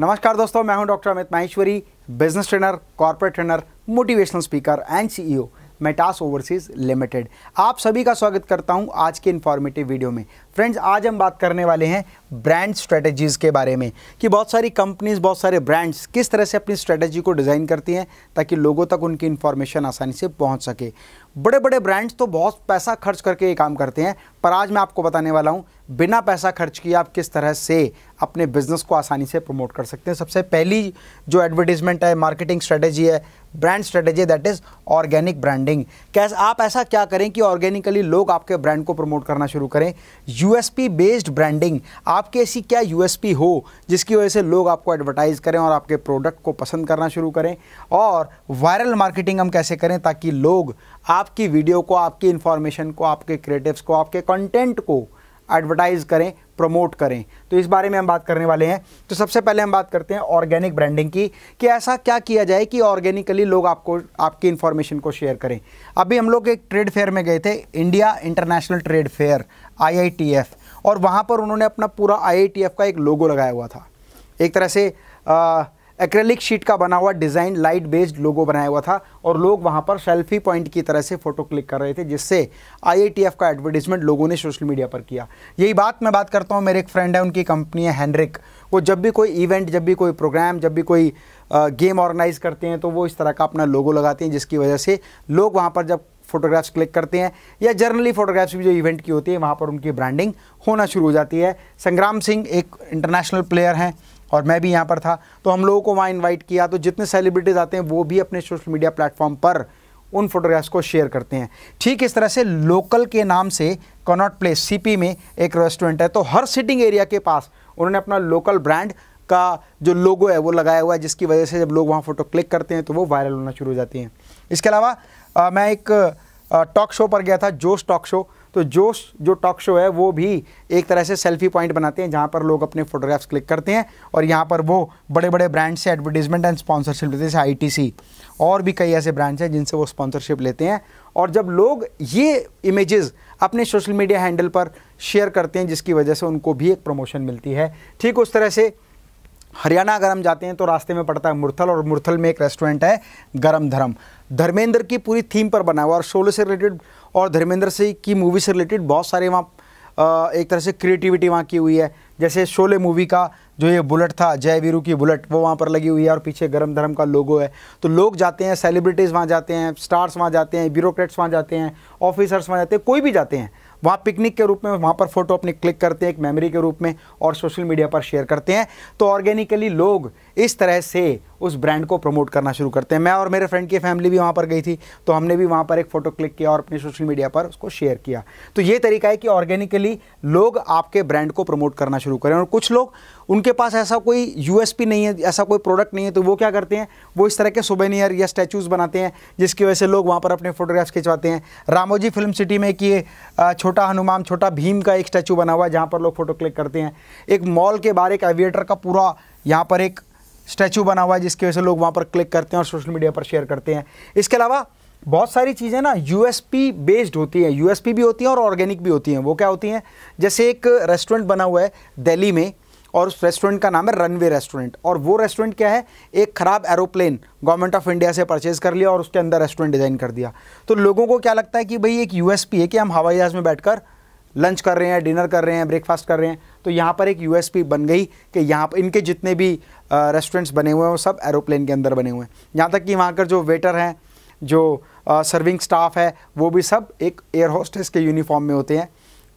नमस्कार दोस्तों मैं हूं doctor Amit Maheshwari business trainer corporate trainer motivational speaker and CEO Metas overseas limited आप सभी का स्वागत करता हूं आज के इन्फॉर्मेटिव वीडियो में फ्रेंड्स आज हम बात करने वाले हैं ब्रांड स्ट्रेटजीज़ के बारे में कि बहुत सारी कंपनीज़ बहुत सारे ब्रांड्स किस तरह से अपनी स्ट्रेटजी को डिज़ाइन करती हैं ताकि लोगों तक उनकी इन्फॉर्मेशन आसानी से पहुंच सके बड़े बड़े ब्रांड्स तो बहुत पैसा खर्च करके ये काम करते हैं पर आज मैं आपको बताने वाला हूँ बिना पैसा खर्च किए आप किस तरह से अपने बिजनेस को आसानी से प्रमोट कर सकते हैं सबसे पहली जो एडवर्टीजमेंट है मार्केटिंग स्ट्रेटजी है brand strategy that is organic branding कैसे आप ऐसा क्या करें कि ऑर्गेनिकली लोग आपके ब्रांड को प्रमोट करना शुरू करें यूएसपी बेस्ड ब्रांडिंग आपकी ऐसी क्या यूएसपी हो जिसकी वजह से लोग आपको एडवर्टाइज़ करें और आपके प्रोडक्ट को पसंद करना शुरू करें और वायरल मार्केटिंग हम कैसे करें ताकि लोग आपकी वीडियो को आपकी इन्फॉर्मेशन को आपके क्रिएटिव्स को आपके कंटेंट को एडवर्टाइज़ करें प्रमोट करें तो इस बारे में हम बात करने वाले हैं तो सबसे पहले हम बात करते हैं ऑर्गेनिक ब्रांडिंग की कि ऐसा क्या किया जाए कि ऑर्गेनिकली लोग आपको आपकी इन्फॉर्मेशन को शेयर करें अभी हम लोग एक ट्रेड फेयर में गए थे इंडिया इंटरनेशनल ट्रेड फेयर आई और वहाँ पर उन्होंने अपना पूरा आई का एक लोगो लगाया हुआ था एक तरह से आ, एक्रेलिक शीट का बना हुआ डिज़ाइन लाइट बेस्ड लोगो बनाया हुआ था और लोग वहाँ पर सेल्फी पॉइंट की तरह से फ़ोटो क्लिक कर रहे थे जिससे आईआईटीएफ का एडवर्टीजमेंट लोगों ने सोशल मीडिया पर किया यही बात मैं बात करता हूँ मेरे एक फ्रेंड है उनकी कंपनी है हैंड्रिक वो जब भी कोई इवेंट जब भी कोई प्रोग्राम जब भी कोई गेम ऑर्गेनाइज करते हैं तो वो इस तरह का अपना लोगो लगाते हैं जिसकी वजह से लोग वहाँ पर जब फोटोग्राफ्स क्लिक करते हैं या जर्नली फोटोग्राफ्स भी जो इवेंट की होती है वहाँ पर उनकी ब्रांडिंग होना शुरू हो जाती है संग्राम सिंह एक इंटरनेशनल प्लेयर हैं और मैं भी यहाँ पर था तो हम लोगों को वहाँ इन्वाइट किया तो जितने सेलिब्रिटीज़ आते हैं वो भी अपने सोशल मीडिया प्लेटफॉर्म पर उन फोटोग्राफ्स को शेयर करते हैं ठीक इस तरह से लोकल के नाम से कनॉट प्लेस सीपी में एक रेस्टोरेंट है तो हर सिटिंग एरिया के पास उन्होंने अपना लोकल ब्रांड का जो लोगो है वो लगाया हुआ है जिसकी वजह से जब लोग वहाँ फ़ोटो क्लिक करते हैं तो वो वायरल होना शुरू हो जाती हैं इसके अलावा मैं एक टॉक शो पर गया था जोश टॉक शो तो जोश जो टॉक शो है वो भी एक तरह से सेल्फी पॉइंट बनाते हैं जहाँ पर लोग अपने फोटोग्राफ्स क्लिक करते हैं और यहाँ पर वो बड़े बड़े ब्रांड से एडवर्टीजमेंट एंड स्पॉन्सरशिप लेते हैं जैसे आईटीसी और भी कई ऐसे ब्रांड्स हैं जिनसे वो स्पॉन्सरशिप लेते हैं और जब लोग ये इमेजेस अपने सोशल मीडिया हैंडल पर शेयर करते हैं जिसकी वजह से उनको भी एक प्रमोशन मिलती है ठीक उस तरह से हरियाणा अगर हम जाते हैं तो रास्ते में पड़ता है मुरथल और मुरथल में एक रेस्टोरेंट है गरम धर्म धर्मेंद्र की पूरी थीम पर बना हुआ और शोले से रिलेटेड और धर्मेंद्र से की मूवी से रिलेटेड बहुत सारे वहाँ एक तरह से क्रिएटिविटी वहाँ की हुई है जैसे शोले मूवी का जो ये बुलेट था जय वीरू की बुलेट वो वहाँ पर लगी हुई है और पीछे गरम धर्म का लोगो है तो लोग जाते हैं सेलिब्रिटीज़ वहाँ जाते हैं स्टार्स वहाँ जाते हैं ब्यूरोक्रेट्स वहाँ जाते हैं ऑफिसर्स वहाँ जाते हैं कोई भी जाते हैं वहाँ पिकनिक के रूप में वहाँ पर फ़ोटो अपनी क्लिक करते हैं एक मेमोरी के रूप में और सोशल मीडिया पर शेयर करते हैं तो ऑर्गेनिकली लोग इस तरह से उस ब्रांड को प्रमोट करना शुरू करते हैं मैं और मेरे फ्रेंड की फैमिली भी वहाँ पर गई थी तो हमने भी वहाँ पर एक फ़ोटो क्लिक किया और अपने सोशल मीडिया पर उसको शेयर किया तो ये तरीका है कि ऑर्गेनिकली लोग आपके ब्रांड को प्रमोट करना शुरू करें और कुछ लोग उनके पास ऐसा कोई यू नहीं है ऐसा कोई प्रोडक्ट नहीं है तो वो क्या करते हैं वो इस तरह के सुबेनियर या स्टैचूज़ बनाते हैं जिसकी वजह से लोग वहाँ पर अपने फोटोग्राफ्स खिंचवाते हैं रामोजी फिल्म सिटी में कि छोटा हनुमान छोटा भीम का एक स्टैचू बना हुआ है जहाँ पर लोग फ़ोटो क्लिक करते हैं एक मॉल के बाहर एक एविएटर का पूरा यहाँ पर एक स्टैचू बना हुआ है जिसकी वजह से लोग वहाँ पर क्लिक करते हैं और सोशल मीडिया पर शेयर करते हैं इसके अलावा बहुत सारी चीज़ें ना यू बेस्ड होती हैं यू भी होती हैं और ऑर्गेनिक भी होती हैं वो क्या होती हैं जैसे एक रेस्टोरेंट बना हुआ है दिल्ली में और उस रेस्टोरेंट का नाम है रनवे रेस्टोरेंट और वो रेस्टोरेंट क्या है एक ख़राब एरोप्लेन गवर्नमेंट ऑफ इंडिया से परचेज़ कर लिया और उसके अंदर रेस्टोरेंट डिज़ाइन कर दिया तो लोगों को क्या लगता है कि भाई एक यू है कि हम हवाई जहाज़ में बैठकर लंच कर रहे हैं डिनर कर रहे हैं ब्रेकफास्ट कर रहे हैं तो यहाँ पर एक यू बन गई कि यहाँ पर इनके जितने भी रेस्टोरेंट्स बने हुए हैं वो सब एरोप्लेन के अंदर बने हुए हैं यहाँ तक कि वहाँ कर जो वेटर हैं जो सर्विंग स्टाफ है वो भी सब एक एयर होस्टेस के यूनिफॉर्म में होते हैं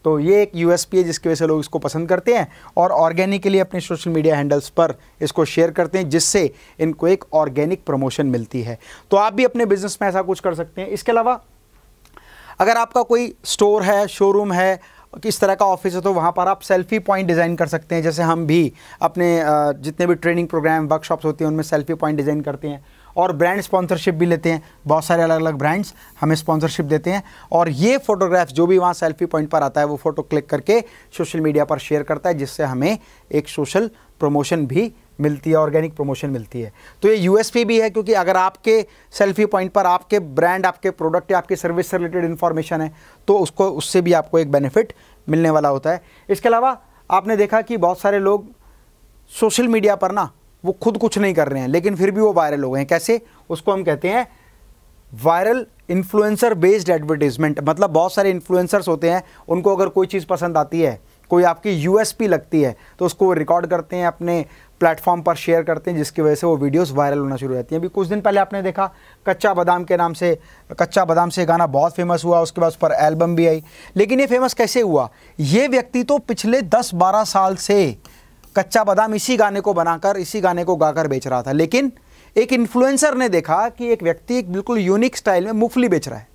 तो ये एक यू है जिसकी वजह से लोग इसको पसंद करते हैं और ऑर्गेनिकली अपने सोशल मीडिया हैंडल्स पर इसको शेयर करते हैं जिससे इनको एक ऑर्गेनिक प्रमोशन मिलती है तो आप भी अपने बिजनेस में ऐसा कुछ कर सकते हैं इसके अलावा अगर आपका कोई स्टोर है शोरूम है किस तरह का ऑफिस है तो वहाँ पर आप सेल्फी पॉइंट डिज़ाइन कर सकते हैं जैसे हम भी अपने जितने भी ट्रेनिंग प्रोग्राम वर्कशॉप्स होती हैं उनमें सेल्फी पॉइंट डिज़ाइन करते हैं और ब्रांड स्पॉन्सरशिप भी लेते हैं बहुत सारे अलग अलग ब्रांड्स हमें स्पॉन्सरशिप देते हैं और ये फोटोग्राफ जो भी वहाँ सेल्फी पॉइंट पर आता है वो फ़ोटो क्लिक करके सोशल मीडिया पर शेयर करता है जिससे हमें एक सोशल प्रमोशन भी मिलती है ऑर्गेनिक प्रमोशन मिलती है तो ये यूएसपी भी है क्योंकि अगर आपके सेल्फी पॉइंट पर आपके ब्रांड आपके प्रोडक्ट या आपके सर्विस से रिलेटेड इन्फॉर्मेशन है तो उसको उससे भी आपको एक बेनिफिट मिलने वाला होता है इसके अलावा आपने देखा कि बहुत सारे लोग सोशल मीडिया पर ना वो खुद कुछ नहीं कर रहे हैं लेकिन फिर भी वो वायरल हो गए हैं कैसे उसको हम कहते हैं वायरल इन्फ्लुएंसर बेस्ड एडवर्टीजमेंट मतलब बहुत सारे इन्फ्लुएंसर्स होते हैं उनको अगर कोई चीज़ पसंद आती है कोई आपकी यूएसपी लगती है तो उसको रिकॉर्ड करते हैं अपने प्लेटफॉर्म पर शेयर करते हैं जिसकी वजह से वो वीडियोस वायरल होना शुरू हो जाती हैं अभी कुछ दिन पहले आपने देखा कच्चा बादाम के नाम से कच्चा बादाम से गाना बहुत फेमस हुआ उसके बाद उस पर एल्बम भी आई लेकिन ये फेमस कैसे हुआ ये व्यक्ति तो पिछले दस बारह साल से कच्चा बादाम इसी गाने को बनाकर इसी गाने को गाकर बेच रहा था लेकिन एक इन्फ्लुएंसर ने देखा कि एक व्यक्ति एक बिल्कुल यूनिक स्टाइल में मूंगफली बेच रहा है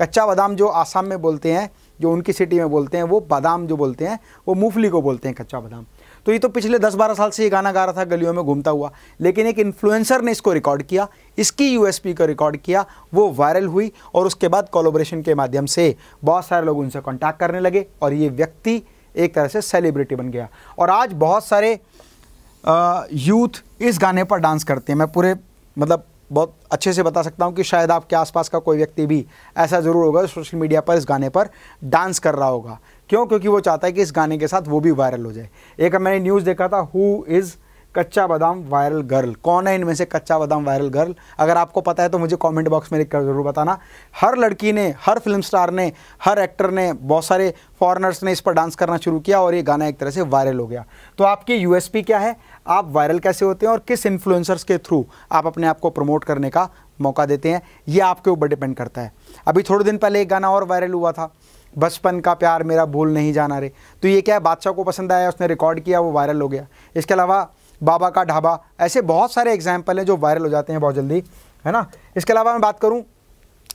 कच्चा बादाम जो आसाम में बोलते हैं जो उनकी सिटी में बोलते हैं वो बादाम जो बोलते हैं वो मूंगफली को बोलते हैं कच्चा बादाम तो ये तो पिछले 10-12 साल से ये गाना गा रहा था गलियों में घूमता हुआ लेकिन एक इन्फ्लुएंसर ने इसको रिकॉर्ड किया इसकी यूएसपी को रिकॉर्ड किया वो वायरल हुई और उसके बाद कोलोब्रेशन के माध्यम से बहुत सारे लोग उनसे कॉन्टैक्ट करने लगे और ये व्यक्ति एक तरह से सेलिब्रिटी बन गया और आज बहुत सारे यूथ इस गाने पर डांस करते हैं मैं पूरे मतलब बहुत अच्छे से बता सकता हूँ कि शायद आपके आसपास का कोई व्यक्ति भी ऐसा ज़रूर होगा सोशल मीडिया पर इस गाने पर डांस कर रहा होगा क्यों क्योंकि वो चाहता है कि इस गाने के साथ वो भी वायरल हो जाए एक मैंने न्यूज़ देखा था हु इज़ कच्चा बादाम वायरल गर्ल कौन है इनमें से कच्चा बादाम वायरल गर्ल अगर आपको पता है तो मुझे कमेंट बॉक्स में लिखकर जरूर बताना हर लड़की ने हर फिल्म स्टार ने हर एक्टर ने बहुत सारे फॉरनर्स ने इस पर डांस करना शुरू किया और ये गाना एक तरह से वायरल हो गया तो आपकी यूएसपी क्या है आप वायरल कैसे होते हैं और किस इन्फ्लुएंसर्स के थ्रू आप अपने आप को प्रमोट करने का मौका देते हैं ये आपके ऊपर डिपेंड करता है अभी थोड़े दिन पहले एक गाना और वायरल हुआ था बचपन का प्यार मेरा भूल नहीं जाना रे तो ये क्या है बादशाह को पसंद आया उसने रिकॉर्ड किया वो वायरल हो गया इसके अलावा बाबा का ढाबा ऐसे बहुत सारे एग्जाम्पल हैं जो वायरल हो जाते हैं बहुत जल्दी है ना इसके अलावा मैं बात करूँ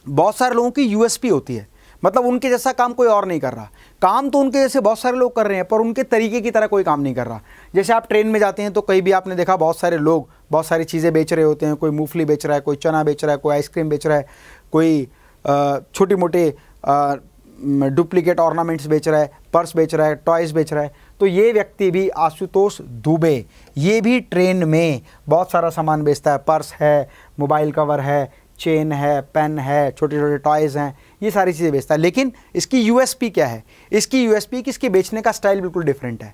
बहुत सारे लोगों की यू होती है मतलब उनके जैसा काम कोई और नहीं कर रहा काम तो उनके जैसे बहुत सारे लोग कर रहे हैं पर उनके तरीके की तरह कोई काम नहीं कर रहा जैसे आप ट्रेन में जाते हैं तो कहीं भी आपने देखा बहुत सारे लोग बहुत सारी चीज़ें बेच रहे होते हैं कोई मूंगफली बेच रहा है कोई चना बेच रहा है कोई आइसक्रीम बेच रहा है कोई छोटी मोटे डुप्लीकेट ऑर्नामेंट्स बेच रहा है पर्स बेच रहा है टॉयज़ बेच रहा है तो ये व्यक्ति भी आशुतोष दुबे ये भी ट्रेन में बहुत सारा सामान बेचता है पर्स है मोबाइल कवर है चेन है पेन है छोटे छोटे टॉयज़ हैं ये सारी चीज़ें बेचता है लेकिन इसकी यू क्या है इसकी यू कि इसके बेचने का स्टाइल बिल्कुल डिफरेंट है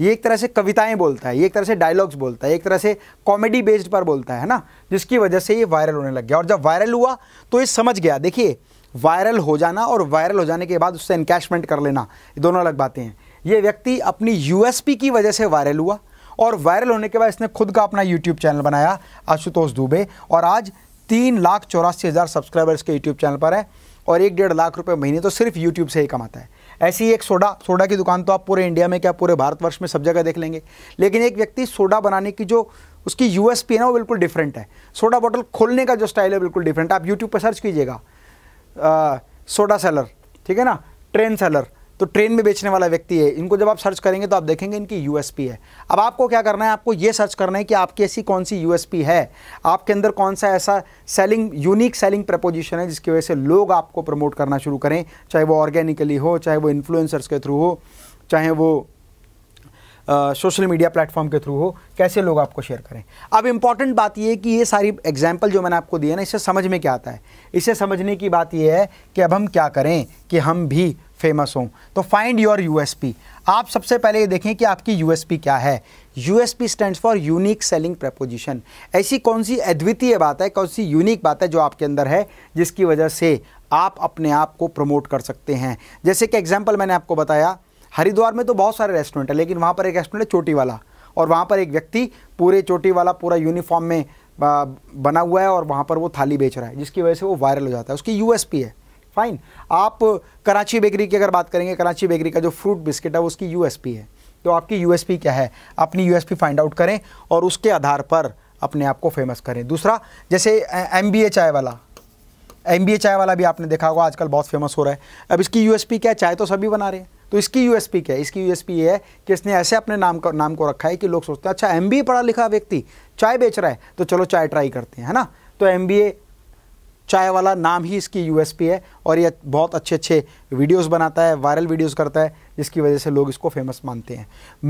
ये एक तरह से कविताएं बोलता है ये एक तरह से डायलॉग्स बोलता है एक तरह से कॉमेडी बेस्ड पर बोलता है ना जिसकी वजह से ये वायरल होने लग गया और जब वायरल हुआ तो ये समझ गया देखिए वायरल हो जाना और वायरल हो जाने के बाद उससे इनकेशमेंट कर लेना ये दोनों अलग बातें हैं ये व्यक्ति अपनी यूएसपी की वजह से वायरल हुआ और वायरल होने के बाद इसने खुद का अपना यूट्यूब चैनल बनाया आशुतोष दुबे और आज तीन लाख चौरासी हज़ार सब्सक्राइबर्स के यूट्यूब चैनल पर है और एक डेढ़ लाख रुपए महीने तो सिर्फ यूट्यूब से ही कमाता है ऐसी एक सोडा सोडा की दुकान तो आप पूरे इंडिया में क्या पूरे भारतवर्ष में सब जगह देख लेंगे लेकिन एक व्यक्ति सोडा बनाने की जो उसकी यू है ना वो बिल्कुल डिफरेंट है सोडा बॉटल खोलने का जो स्टाइल है बिल्कुल डिफरेंट है आप यूट्यूब पर सर्च कीजिएगा सोडा सेलर ठीक है ना ट्रेन सेलर तो ट्रेन में बेचने वाला व्यक्ति है इनको जब आप सर्च करेंगे तो आप देखेंगे इनकी यूएसपी है अब आपको क्या करना है आपको ये सर्च करना है कि आपकी ऐसी कौन सी यूएसपी है आपके अंदर कौन सा ऐसा सेलिंग यूनिक सेलिंग प्रपोजिशन है जिसकी वजह से लोग आपको प्रमोट करना शुरू करें चाहे वो ऑर्गेनिकली हो चाहे वो इन्फ्लुएंसर्स के थ्रू हो चाहे वो सोशल मीडिया प्लेटफॉर्म के थ्रू हो कैसे लोग आपको शेयर करें अब इम्पॉर्टेंट बात यह है कि ये सारी एग्जाम्पल जो मैंने आपको दिया है ना इसे समझ में क्या आता है इसे समझने की बात यह है कि अब हम क्या करें कि हम भी फेमस हों तो फाइंड योर यू आप सबसे पहले ये देखें कि आपकी यू क्या है U S P stand for unique selling proposition ऐसी कौन सी अद्वितीय बात है कौन सी यूनिक बात है जो आपके अंदर है जिसकी वजह से आप अपने आप को प्रमोट कर सकते हैं जैसे कि एग्जाम्पल मैंने आपको बताया हरिद्वार में तो बहुत सारे रेस्टोरेंट हैं लेकिन वहाँ पर एक रेस्टोरेंट है चोटी वाला और वहाँ पर एक व्यक्ति पूरे चोटी वाला पूरा यूनिफॉर्म में बना हुआ है और वहाँ पर वो थाली बेच रहा है जिसकी वजह से वो वायरल हो जाता है उसकी यू है फाइन आप कराची बेकरी की अगर बात करेंगे कराची बेकरी का जो फ्रूट बिस्किट है उसकी यूएसपी है तो आपकी यूएसपी क्या है अपनी यूएसपी फाइंड आउट करें और उसके आधार पर अपने आप को फेमस करें दूसरा जैसे एम चाय वाला एम चाय वाला भी आपने देखा होगा आजकल बहुत फेमस हो रहा है अब इसकी यूएसपी क्या है चाय तो सभी बना रहे हैं तो इसकी यूएसपी क्या है इसकी यूएसपी ये है कि इसने ऐसे अपने नाम का नाम को रखा है कि लोग सोचते हैं अच्छा एम पढ़ा लिखा व्यक्ति चाय बेच रहा है तो चलो चाय ट्राई करते हैं है ना तो एम चाय वाला नाम ही इसकी यूएसपी है और ये बहुत अच्छे अच्छे वीडियोस बनाता है वायरल वीडियोस करता है जिसकी वजह से लोग इसको फेमस मानते हैं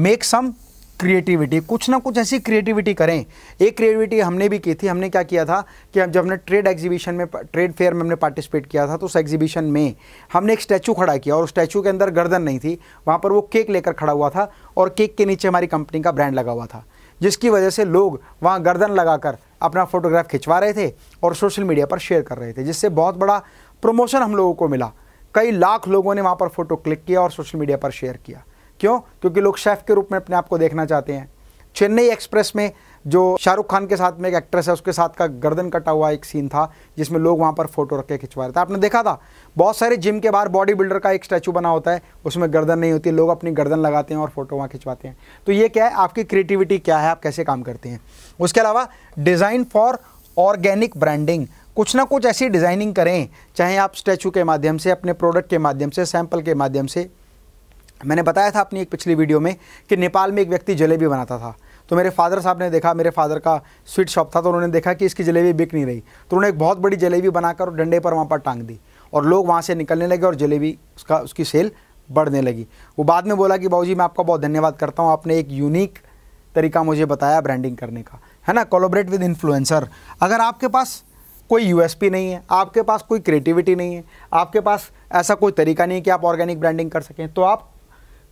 मेक सम क्रिएटिविटी कुछ ना कुछ ऐसी क्रिएटिविटी करें एक क्रिएटिविटी हमने भी की थी हमने क्या किया था कि हम जब हमने ट्रेड एग्जीबिशन में ट्रेड फेयर में हमने पार्टिसिपेट किया था तो उस एग्जीबिशन में हमने एक स्टैचू खड़ा किया और उस स्टैचू के अंदर गर्दन नहीं थी वहाँ पर वो केक लेकर खड़ा हुआ था और केक के नीचे हमारी कंपनी का ब्रांड लगा हुआ था जिसकी वजह से लोग वहाँ गर्दन लगाकर अपना फ़ोटोग्राफ खिंचवा रहे थे और सोशल मीडिया पर शेयर कर रहे थे जिससे बहुत बड़ा प्रमोशन हम लोगों को मिला कई लाख लोगों ने वहाँ पर फ़ोटो क्लिक किया और सोशल मीडिया पर शेयर किया क्यों क्योंकि लोग शेफ़ के रूप में अपने आप को देखना चाहते हैं चेन्नई एक्सप्रेस में जो शाहरुख खान के साथ में एक एक्ट्रेस है उसके साथ का गर्दन कटा हुआ एक सीन था जिसमें लोग वहाँ पर फोटो रख के खिंचवा रहे थे आपने देखा था बहुत सारे जिम के बाहर बॉडी बिल्डर का एक स्टैचू बना होता है उसमें गर्दन नहीं होती लोग अपनी गर्दन लगाते हैं और फोटो वहाँ खिंचवाते हैं तो ये क्या है आपकी क्रिएटिविटी क्या है आप कैसे काम करते हैं उसके अलावा डिज़ाइन फॉर ऑर्गेनिक ब्रांडिंग कुछ ना कुछ ऐसी डिज़ाइनिंग करें चाहे आप स्टैचू के माध्यम से अपने प्रोडक्ट के माध्यम से सैंपल के माध्यम से मैंने बताया था अपनी एक पिछली वीडियो में कि नेपाल में एक व्यक्ति जलेबी बनाता था तो मेरे फादर साहब ने देखा मेरे फादर का स्वीट शॉप था तो उन्होंने देखा कि इसकी जलेबी बिक नहीं रही तो उन्होंने एक बहुत बड़ी जलेबी बनाकर डंडे पर वहाँ पर टांग दी और लोग वहाँ से निकलने लगे और जलेबी उसका उसकी सेल बढ़ने लगी वो बाद में बोला कि बाबू मैं आपका बहुत धन्यवाद करता हूँ आपने एक यूनिक तरीका मुझे बताया ब्रांडिंग करने का है ना कोलोबरेट विद इन्फ्लुएंसर अगर आपके पास कोई यू नहीं है आपके पास कोई क्रिएटिविटी नहीं है आपके पास ऐसा कोई तरीका नहीं है कि आप ऑर्गेनिक ब्रांडिंग कर सकें तो आप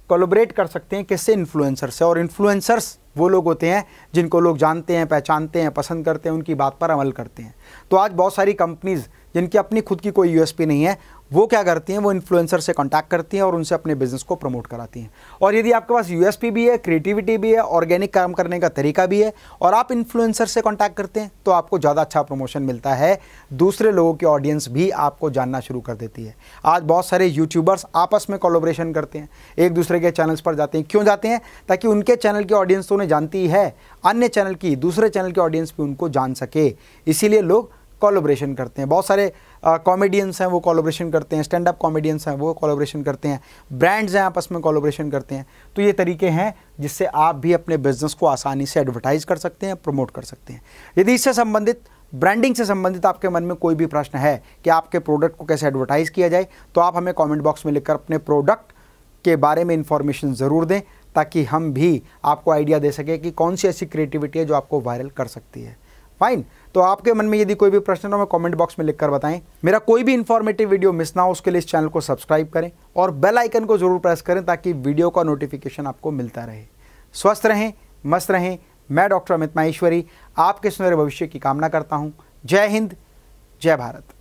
कोलोबरेट कर सकते हैं किससे इन्फ्लुएंसर से और इन्फ्लुएंसर्स वो लोग होते हैं जिनको लोग जानते हैं पहचानते हैं पसंद करते हैं उनकी बात पर अमल करते हैं तो आज बहुत सारी कंपनीज़ जिनकी अपनी खुद की कोई यूएसपी नहीं है वो क्या करती हैं वो इन्फ्लुएंसर से कॉन्टैक्ट करती हैं और उनसे अपने बिजनेस को प्रमोट कराती हैं और यदि आपके पास यूएसपी भी है क्रिएटिविटी भी है ऑर्गेनिक काम करने का तरीका भी है और आप इन्फ्लुएंसर से कॉन्टैक्ट करते हैं तो आपको ज़्यादा अच्छा प्रमोशन मिलता है दूसरे लोगों की ऑडियंस भी आपको जानना शुरू कर देती है आज बहुत सारे यूट्यूबर्स आपस में कोलोब्रेशन करते हैं एक दूसरे के चैनल्स पर जाते हैं क्यों जाते हैं ताकि उनके चैनल की ऑडियंस तो उन्हें जानती है अन्य चैनल की दूसरे चैनल की ऑडियंस भी उनको जान सके इसीलिए लोग कोलोब्रेशन करते हैं बहुत सारे कॉमेडियंस हैं वो कॉलोब्रेशन करते हैं स्टैंड अप कॉमेडियंस हैं वो कॉलोब्रेशन करते हैं ब्रांड्स हैं आपस में कॉलोब्रेशन करते हैं तो ये तरीके हैं जिससे आप भी अपने बिजनेस को आसानी से एडवर्टाइज़ कर सकते हैं प्रमोट कर सकते हैं यदि इससे संबंधित ब्रांडिंग से संबंधित आपके मन में कोई भी प्रश्न है कि आपके प्रोडक्ट को कैसे एडवर्टाइज़ किया जाए तो आप हमें कॉमेंट बॉक्स में लिखकर अपने प्रोडक्ट के बारे में इन्फॉर्मेशन ज़रूर दें ताकि हम भी आपको आइडिया दे सकें कि कौन सी ऐसी क्रिएटिविटी है जो आपको वायरल कर सकती है फाइन तो आपके मन में यदि कोई भी प्रश्न हो मैं कमेंट बॉक्स में लिखकर बताएं मेरा कोई भी इन्फॉर्मेटिव वीडियो मिस ना हो उसके लिए इस चैनल को सब्सक्राइब करें और बेल आइकन को जरूर प्रेस करें ताकि वीडियो का नोटिफिकेशन आपको मिलता रहे स्वस्थ रहें मस्त रहें मैं डॉक्टर अमित माहेश्वरी आपके सुनहरे भविष्य की कामना करता हूँ जय हिंद जय भारत